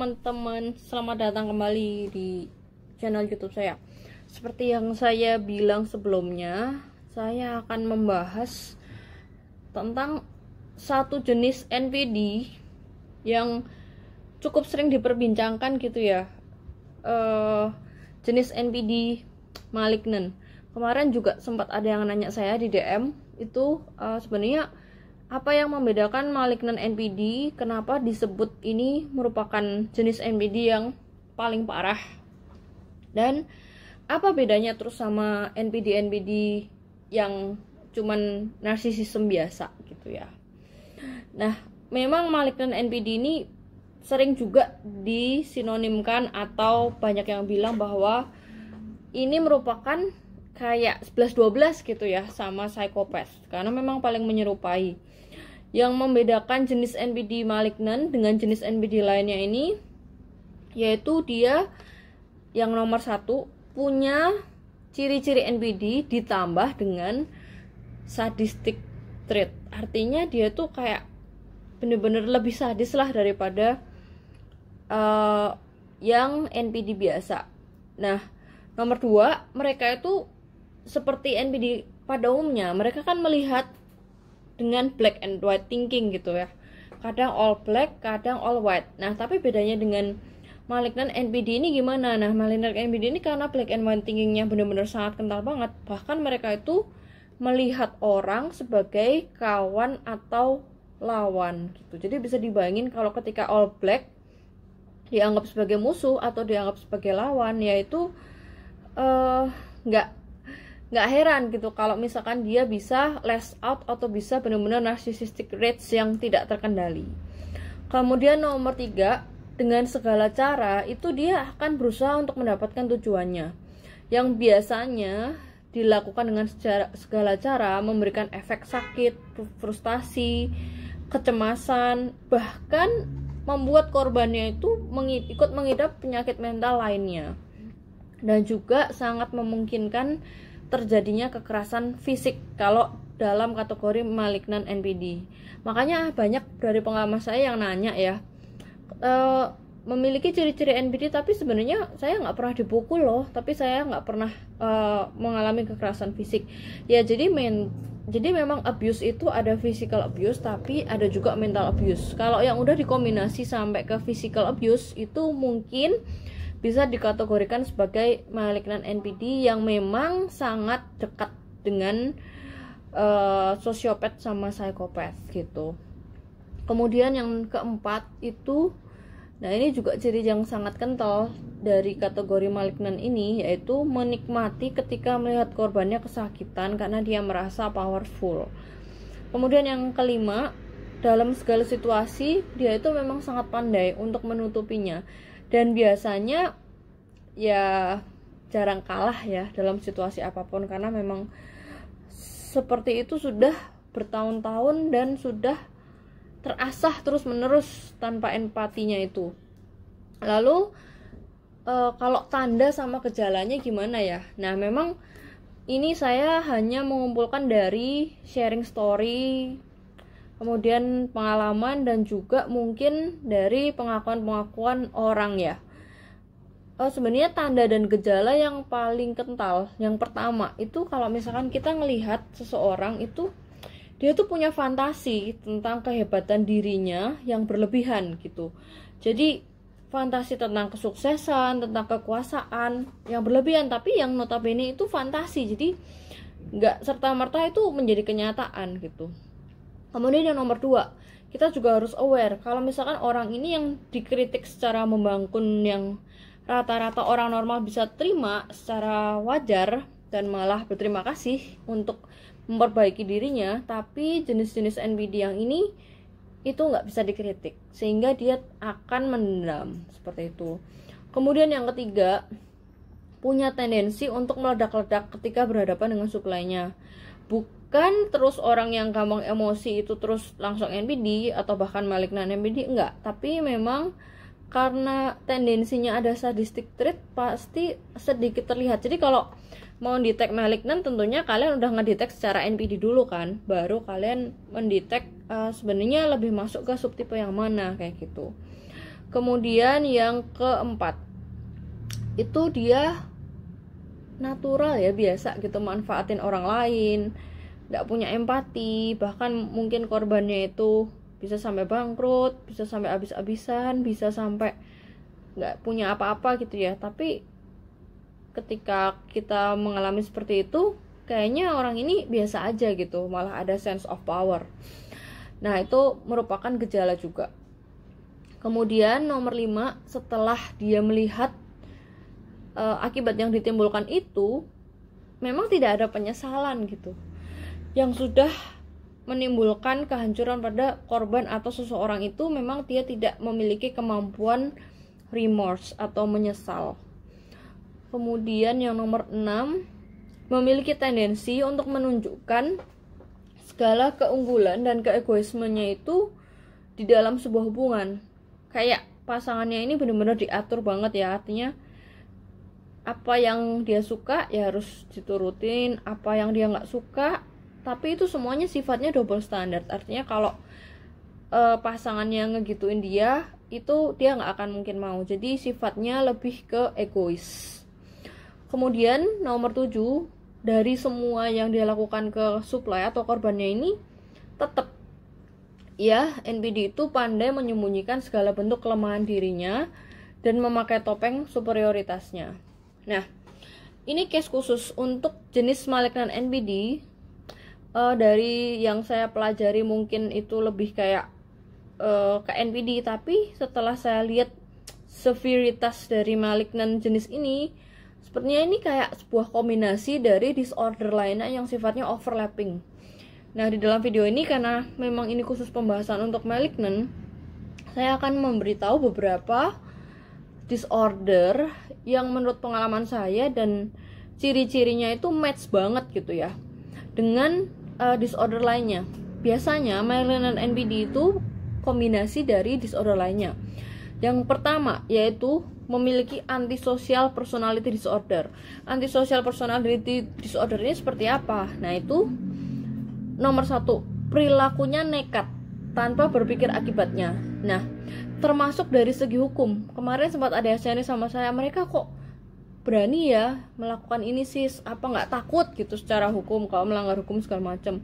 teman-teman Selamat datang kembali di channel youtube saya Seperti yang saya bilang sebelumnya Saya akan membahas Tentang satu jenis NPD Yang cukup sering diperbincangkan gitu ya uh, Jenis NPD malignant Kemarin juga sempat ada yang nanya saya di DM Itu uh, sebenarnya apa yang membedakan malignant NPD? Kenapa disebut ini merupakan jenis NPD yang paling parah? Dan apa bedanya terus sama NPD-NPD yang cuman narsisisme biasa gitu ya? Nah, memang malignant NPD ini sering juga disinonimkan atau banyak yang bilang bahwa ini merupakan kayak 11-12 gitu ya sama psikopat karena memang paling menyerupai yang membedakan jenis NPD maliknan dengan jenis NPD lainnya ini yaitu dia yang nomor satu punya ciri-ciri NPD ditambah dengan sadistic trait artinya dia tuh kayak bener-bener lebih sadis lah daripada uh, yang NPD biasa nah nomor dua mereka itu seperti NBD pada umumnya mereka kan melihat dengan black and white thinking gitu ya kadang all black kadang all white nah tapi bedanya dengan malignant NBD ini gimana nah malignant NBD ini karena black and white thinkingnya benar-benar sangat kental banget bahkan mereka itu melihat orang sebagai kawan atau lawan gitu jadi bisa dibayangin kalau ketika all black dianggap sebagai musuh atau dianggap sebagai lawan yaitu eh, nggak uh, nggak heran gitu kalau misalkan dia bisa less out atau bisa benar-benar narcissistic rage yang tidak terkendali. Kemudian nomor tiga, dengan segala cara itu dia akan berusaha untuk mendapatkan tujuannya. Yang biasanya dilakukan dengan segala cara memberikan efek sakit, frustasi, kecemasan, bahkan membuat korbannya itu ikut mengidap penyakit mental lainnya. Dan juga sangat memungkinkan terjadinya kekerasan fisik kalau dalam kategori malignan NPD. Makanya banyak dari pengalaman saya yang nanya ya, e, memiliki ciri-ciri NPD tapi sebenarnya saya nggak pernah dipukul loh, tapi saya nggak pernah e, mengalami kekerasan fisik. Ya jadi men, jadi memang abuse itu ada physical abuse tapi ada juga mental abuse. Kalau yang udah dikombinasi sampai ke physical abuse itu mungkin bisa dikategorikan sebagai malignant NPD yang memang sangat dekat dengan uh, eh, sosiopat sama psikopat gitu. Kemudian yang keempat itu nah ini juga ciri yang sangat kental dari kategori malignan ini yaitu menikmati ketika melihat korbannya kesakitan karena dia merasa powerful. Kemudian yang kelima dalam segala situasi dia itu memang sangat pandai untuk menutupinya dan biasanya ya jarang kalah ya dalam situasi apapun karena memang seperti itu sudah bertahun-tahun dan sudah terasah terus menerus tanpa empatinya itu lalu e, kalau tanda sama gejalanya gimana ya nah memang ini saya hanya mengumpulkan dari sharing story kemudian pengalaman dan juga mungkin dari pengakuan-pengakuan orang ya. Oh, sebenarnya tanda dan gejala yang paling kental yang pertama itu kalau misalkan kita ngelihat seseorang itu dia tuh punya fantasi tentang kehebatan dirinya yang berlebihan gitu. Jadi fantasi tentang kesuksesan, tentang kekuasaan yang berlebihan tapi yang notabene itu fantasi. Jadi nggak serta merta itu menjadi kenyataan gitu Kemudian yang nomor dua, kita juga harus aware kalau misalkan orang ini yang dikritik secara membangun yang rata-rata orang normal bisa terima secara wajar dan malah berterima kasih untuk memperbaiki dirinya, tapi jenis-jenis NPD yang ini itu nggak bisa dikritik sehingga dia akan mendam seperti itu. Kemudian yang ketiga, punya tendensi untuk meledak-ledak ketika berhadapan dengan suplainya bukan terus orang yang gampang emosi itu terus langsung NPD atau bahkan malignan NPD enggak tapi memang karena tendensinya ada sadistic trait pasti sedikit terlihat jadi kalau mau detect malignan tentunya kalian udah ngedetect secara NPD dulu kan baru kalian mendetek uh, eh, sebenarnya lebih masuk ke subtipe yang mana kayak gitu kemudian yang keempat itu dia natural ya biasa gitu manfaatin orang lain nggak punya empati bahkan mungkin korbannya itu bisa sampai bangkrut bisa sampai abis-abisan, bisa sampai nggak punya apa-apa gitu ya tapi ketika kita mengalami seperti itu kayaknya orang ini biasa aja gitu malah ada sense of power nah itu merupakan gejala juga kemudian nomor 5 setelah dia melihat e, akibat yang ditimbulkan itu memang tidak ada penyesalan gitu yang sudah menimbulkan kehancuran pada korban atau seseorang itu memang dia tidak memiliki kemampuan remorse atau menyesal kemudian yang nomor 6 memiliki tendensi untuk menunjukkan segala keunggulan dan keegoismenya itu di dalam sebuah hubungan kayak pasangannya ini benar-benar diatur banget ya artinya apa yang dia suka ya harus diturutin apa yang dia nggak suka tapi itu semuanya sifatnya double standard artinya kalau uh, pasangannya ngegituin dia itu dia nggak akan mungkin mau jadi sifatnya lebih ke egois kemudian nomor 7 dari semua yang dia lakukan ke supply atau korbannya ini tetap ya NPD itu pandai menyembunyikan segala bentuk kelemahan dirinya dan memakai topeng superioritasnya Nah, ini case khusus untuk jenis malignant NBD uh, eh, dari yang saya pelajari mungkin itu lebih kayak uh, ke NBD tapi setelah saya lihat severitas dari malignant jenis ini sepertinya ini kayak sebuah kombinasi dari disorder lainnya yang sifatnya overlapping nah di dalam video ini karena memang ini khusus pembahasan untuk malignant, saya akan memberitahu beberapa disorder yang menurut pengalaman saya dan ciri-cirinya itu match banget gitu ya dengan uh, disorder lainnya. Biasanya migraine dan NPD itu kombinasi dari disorder lainnya. Yang pertama yaitu memiliki antisocial personality disorder. Antisocial personality disorder ini seperti apa? Nah itu nomor satu perilakunya nekat tanpa berpikir akibatnya. Nah termasuk dari segi hukum kemarin sempat ada SCN sama saya mereka kok berani ya melakukan ini sih apa nggak takut gitu secara hukum kalau melanggar hukum segala macam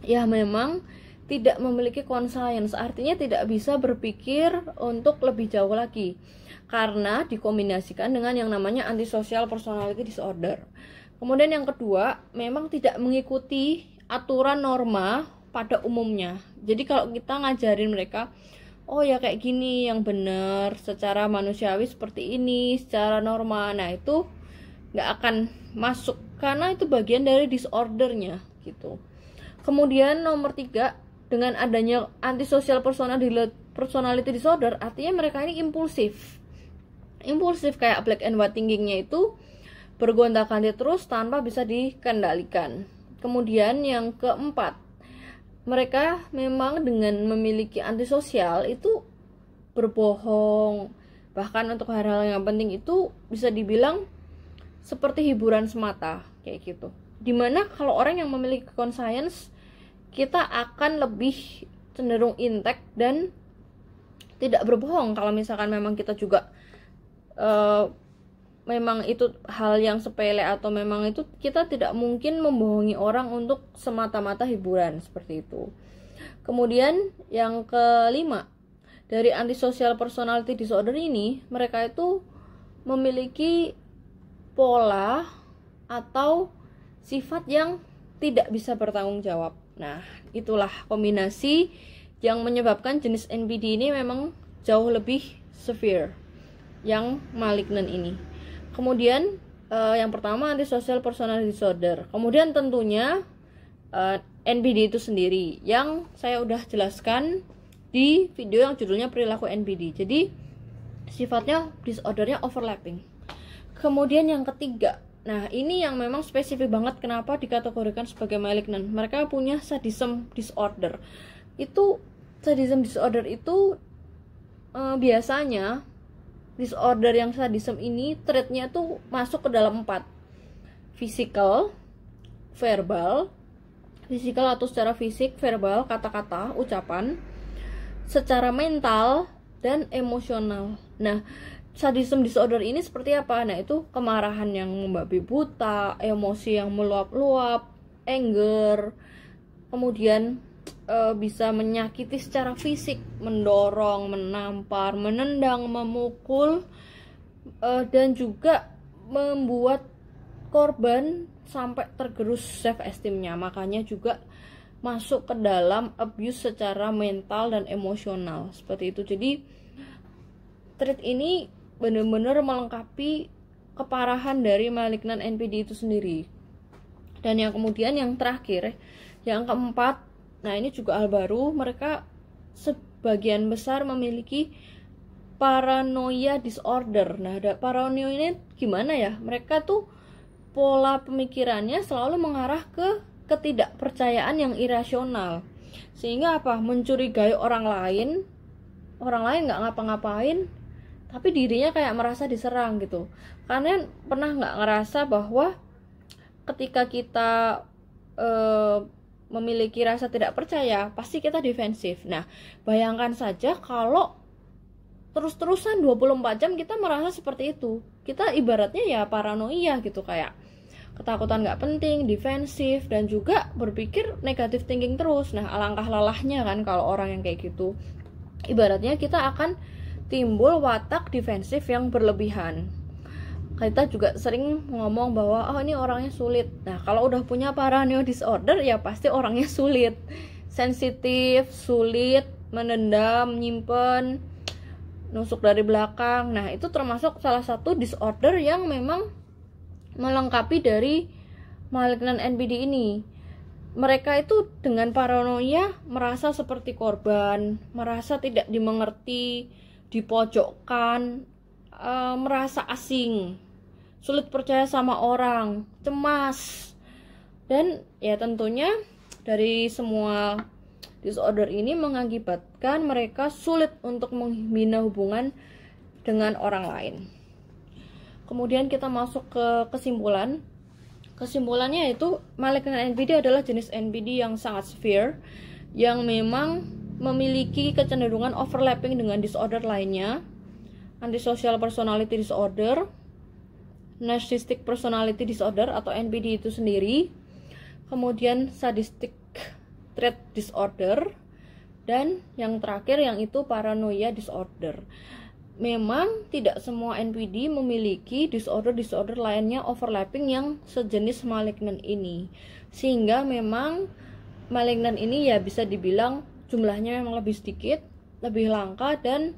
ya memang tidak memiliki conscience artinya tidak bisa berpikir untuk lebih jauh lagi karena dikombinasikan dengan yang namanya antisosial personality disorder kemudian yang kedua memang tidak mengikuti aturan norma pada umumnya jadi kalau kita ngajarin mereka oh ya kayak gini yang benar secara manusiawi seperti ini secara normal nah itu nggak akan masuk karena itu bagian dari disordernya gitu kemudian nomor tiga dengan adanya antisosial personality disorder artinya mereka ini impulsif impulsif kayak black and white thinkingnya itu bergonta-ganti terus tanpa bisa dikendalikan kemudian yang keempat mereka memang dengan memiliki antisosial itu berbohong bahkan untuk hal-hal yang penting itu bisa dibilang seperti hiburan semata kayak gitu dimana kalau orang yang memiliki conscience kita akan lebih cenderung intek dan tidak berbohong kalau misalkan memang kita juga uh, memang itu hal yang sepele atau memang itu kita tidak mungkin membohongi orang untuk semata-mata hiburan seperti itu. Kemudian yang kelima, dari antisocial personality disorder ini, mereka itu memiliki pola atau sifat yang tidak bisa bertanggung jawab. Nah, itulah kombinasi yang menyebabkan jenis NPD ini memang jauh lebih severe yang malignan ini kemudian uh, yang pertama antisocial personality disorder kemudian tentunya uh, eh, NPD itu sendiri yang saya udah jelaskan di video yang judulnya perilaku NPD jadi sifatnya disordernya overlapping kemudian yang ketiga Nah, ini yang memang spesifik banget kenapa dikategorikan sebagai malignant. Mereka punya sadism disorder. Itu sadism disorder itu uh, biasanya disorder yang sadism ini threatnya tuh masuk ke dalam empat physical verbal physical atau secara fisik verbal kata-kata ucapan secara mental dan emosional nah sadism disorder ini seperti apa nah itu kemarahan yang membabi buta emosi yang meluap-luap anger kemudian e, bisa menyakiti secara fisik, mendorong, menampar, menendang, memukul, e, dan juga membuat korban sampai tergerus self esteemnya. Makanya juga masuk ke dalam abuse secara mental dan emosional seperti itu. Jadi treat ini benar-benar melengkapi keparahan dari malignant NPD itu sendiri. Dan yang kemudian yang terakhir, yang keempat Nah, ini juga hal baru, mereka sebagian besar memiliki paranoia disorder. Nah, ada paranoia ini gimana ya? Mereka tuh pola pemikirannya selalu mengarah ke ketidakpercayaan yang irasional. Sehingga apa? Mencurigai orang lain, orang lain nggak ngapa-ngapain, tapi dirinya kayak merasa diserang gitu. karena pernah nggak ngerasa bahwa ketika kita eh, memiliki rasa tidak percaya, pasti kita defensif. Nah, bayangkan saja kalau terus-terusan 24 jam kita merasa seperti itu. Kita ibaratnya ya paranoia gitu kayak ketakutan nggak penting, defensif, dan juga berpikir negatif thinking terus. Nah, alangkah lelahnya kan kalau orang yang kayak gitu. Ibaratnya kita akan timbul watak defensif yang berlebihan kita juga sering ngomong bahwa oh ini orangnya sulit nah kalau udah punya paranoid disorder ya pasti orangnya sulit sensitif sulit menendam nyimpen nusuk dari belakang nah itu termasuk salah satu disorder yang memang melengkapi dari malignant NPD ini mereka itu dengan paranoia merasa seperti korban, merasa tidak dimengerti, dipojokkan, e, merasa asing sulit percaya sama orang, cemas. Dan ya tentunya dari semua disorder ini mengakibatkan mereka sulit untuk membina hubungan dengan orang lain. Kemudian kita masuk ke kesimpulan. Kesimpulannya yaitu malignant NPD adalah jenis NPD yang sangat severe yang memang memiliki kecenderungan overlapping dengan disorder lainnya, antisocial personality disorder, narcissistic personality disorder atau NPD itu sendiri, kemudian sadistic trait disorder, dan yang terakhir yang itu paranoia disorder. Memang tidak semua NPD memiliki disorder-disorder lainnya overlapping yang sejenis malignant ini. Sehingga memang malignant ini ya bisa dibilang jumlahnya memang lebih sedikit, lebih langka dan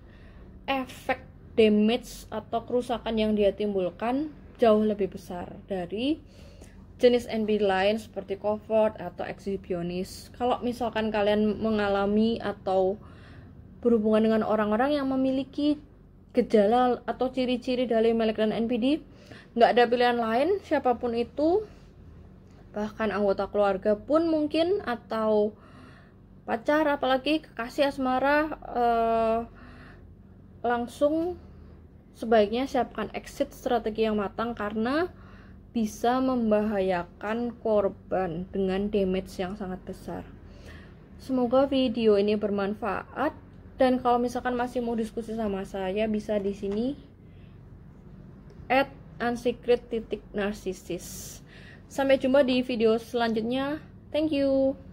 efek damage atau kerusakan yang dia timbulkan jauh lebih besar dari jenis NB lain seperti covert atau exhibitionis. Kalau misalkan kalian mengalami atau berhubungan dengan orang-orang yang memiliki gejala atau ciri-ciri dari dan NPD, nggak ada pilihan lain siapapun itu, bahkan anggota keluarga pun mungkin atau pacar apalagi kekasih asmara eh, langsung sebaiknya siapkan exit strategi yang matang karena bisa membahayakan korban dengan damage yang sangat besar. Semoga video ini bermanfaat dan kalau misalkan masih mau diskusi sama saya bisa di sini at unsecret Sampai jumpa di video selanjutnya. Thank you.